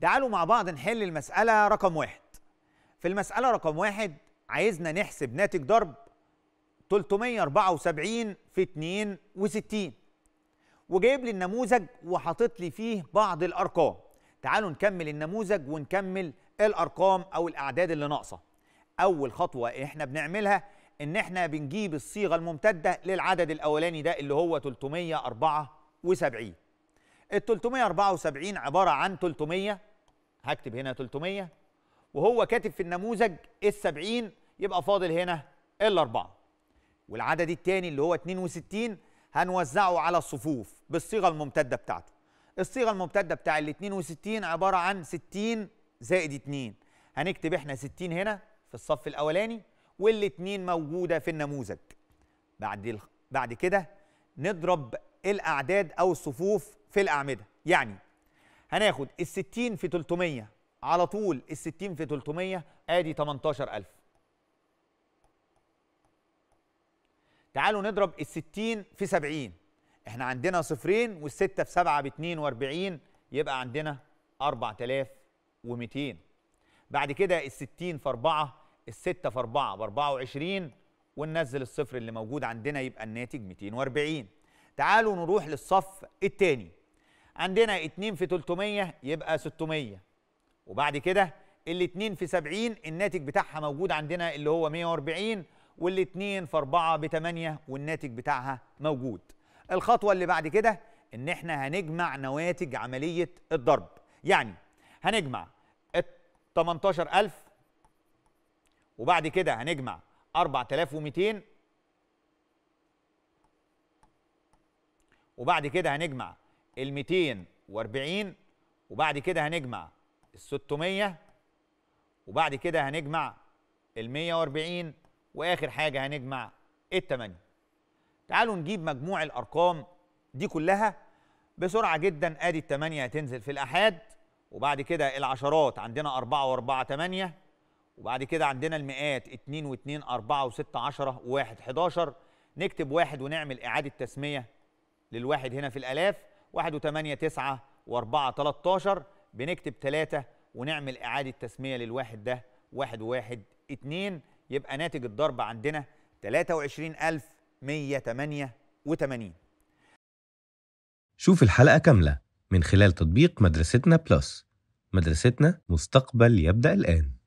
تعالوا مع بعض نحل المسألة رقم واحد في المسألة رقم واحد عايزنا نحسب ناتج ضرب 374 في 62 وجايب لي النموذج وحاطط لي فيه بعض الأرقام تعالوا نكمل النموذج ونكمل الأرقام أو الأعداد اللي ناقصة أول خطوة إحنا بنعملها إن إحنا بنجيب الصيغة الممتدة للعدد الأولاني ده اللي هو 374 ال 374 عبارة عن 300 هكتب هنا 300 وهو كاتب في النموذج ال 70 يبقى فاضل هنا الأربعة والعدد الثاني اللي هو 62 هنوزعه على الصفوف بالصيغة الممتدة بتاعته الصيغة الممتدة بتاع ال 62 عبارة عن 60 زائد 2 هنكتب احنا 60 هنا في الصف الأولاني 2 موجودة في النموذج بعد بعد كده نضرب الأعداد أو الصفوف في الأعمدة يعني هناخد ال 60 في 300 على طول ال 60 في 300 ادي 18000 تعالوا نضرب ال 60 في 70 احنا عندنا صفرين وال 6 في 7 ب 42 يبقى عندنا 4200 بعد كده ال 60 في 4 ال 6 في 4 ب 24 وننزل الصفر اللي موجود عندنا يبقى الناتج 240 تعالوا نروح للصف الثاني عندنا 2 في 300 يبقى 600 وبعد كده ال 2 في 70 الناتج بتاعها موجود عندنا اللي هو 140 وال 2 في 4 ب 8 والناتج بتاعها موجود الخطوة اللي بعد كده ان احنا هنجمع نواتج عملية الضرب يعني هنجمع 18000 وبعد كده هنجمع 4200 وبعد كده هنجمع ال 240 وبعد كده هنجمع ال 600 وبعد كده هنجمع ال 140 واخر حاجه هنجمع ال 8 تعالوا نجيب مجموع الارقام دي كلها بسرعه جدا ادي ال 8 هتنزل في الاحاد وبعد كده العشرات عندنا 4 و4 8 وبعد كده عندنا المئات 2 و2 4 و6 10 و1 11 نكتب واحد ونعمل اعاده تسميه للواحد هنا في الالاف 1 و8 9 و4 13 بنكتب 3 ونعمل إعادة تسمية للواحد ده 1 و1 2 يبقى ناتج الضرب عندنا 23188 شوف الحلقة كاملة من خلال تطبيق مدرستنا بلس مدرستنا مستقبل يبدأ الآن